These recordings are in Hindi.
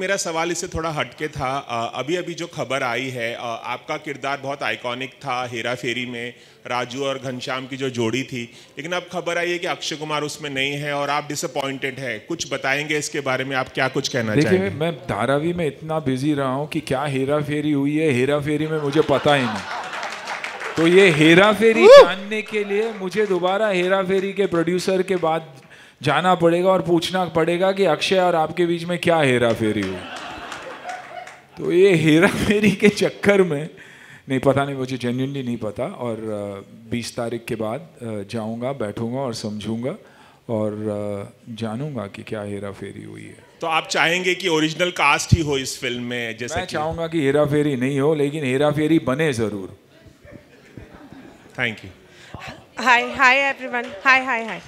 मेरा सवाल इससे थोड़ा हटके था अभी अभी जो खबर आई है आपका किरदार बहुत आइकॉनिक था हेरा फेरी में राजू और घनश्याम की जो जोड़ी थी लेकिन अब खबर आई है कि अक्षय कुमार उसमें नहीं है और आप डिसअपॉइंटेड है कुछ बताएंगे इसके बारे में आप क्या कुछ कहना चाहेंगे मैं धारावी में इतना बिजी रहा हूँ कि क्या हेरा फेरी हुई है हेरा फेरी में मुझे पता ही नहीं तो ये हेरा फेरी जानने के लिए मुझे दोबारा हेरा फेरी के प्रोड्यूसर के बाद जाना पड़ेगा और पूछना पड़ेगा कि अक्षय और आपके बीच में क्या हेरा फेरी हुई तो ये हेरा फेरी के चक्कर में नहीं पता नहीं मुझे जेन्यूनली नहीं पता और बीस तारीख के बाद जाऊंगा बैठूंगा और समझूंगा और जानूंगा कि क्या हेरा फेरी हुई है तो आप चाहेंगे कि ओरिजिनल कास्ट ही हो इस फिल्म में जैसे मैं चाहूंगा कि हेरा फेरी नहीं हो लेकिन हेरा फेरी बने ज़रूर thank you hi hi everyone hi hi hi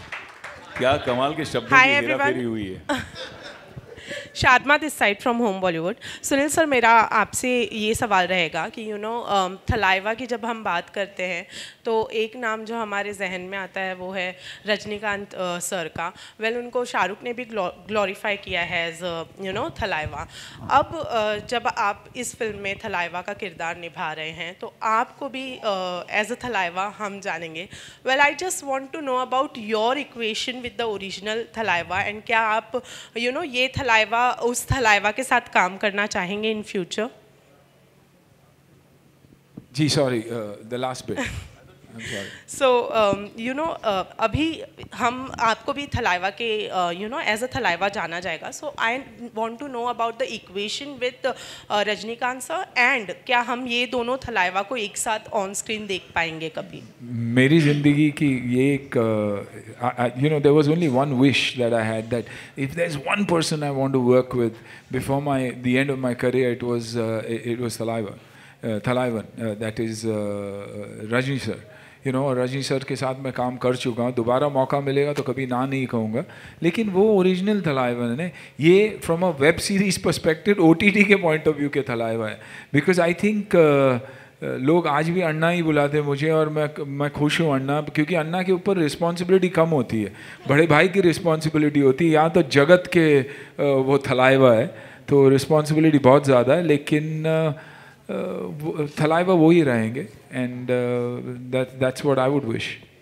क्या कमाल के शब्दों की हेराफेरी हुई है Shadma this side from home Bollywood Sunil sir मेरा आपसे ये सवाल रहेगा कि यू नो um, थलाइवा की जब हम बात करते हैं तो एक नाम जो हमारे जहन में आता है वो है रजनीकांत uh, सर का वेल well, उनको शाहरुख ने भी ग्लोरीफाई किया है एज यू नो थलाइवा अब uh, जब आप इस फिल्म में थलाइवा का किरदार निभा रहे हैं तो आपको भी एज uh, अ थलाइवा हम जानेंगे well I just want to know about your equation with the original Thalaiva and क्या आप यू you नो know, ये थलाइवा उस थलाइवा के साथ काम करना चाहेंगे इन फ्यूचर जी sorry the last bit so you know अभी हम आपको भी थलाइवा के you know as a Thalaiva जाना जाएगा so I want to know about the equation with Rajinikanth sir and क्या हम ये दोनों थलाइवा को एक साथ ऑन स्क्रीन देख पाएंगे कभी मेरी जिंदगी की ये एक you know there was only one wish that I had that if there is one person I want to work with before my the end of my career it was it was Thalaiva uh, uh Thalaivan, uh, uh, that is uh, uh Rajni sir. You know Rajni sir के साथ मैं काम कर चुका हूँ दोबारा मौका मिलेगा तो कभी ना नहीं कहूँगा लेकिन वो ओरिजिनल थलाए हुए ने ये from a web series perspective okay point of view के थलाए है बिकॉज आई थिंक लोग आज भी अन्ना ही बुलाते मुझे और मैं मैं खुश हूँ अन्ना क्योंकि अन्ना के ऊपर रिस्पॉन्सिबिलिटी कम होती है बड़े भाई की रिस्पॉन्सिबिलिटी होती है यहाँ तो जगत के uh, वो थलाए हुआ है तो रिस्पॉन्सिबिलिटी बहुत ज़्यादा है लेकिन uh, uh, thalaiva wo hi rahenge and uh, that, that's what I would wish.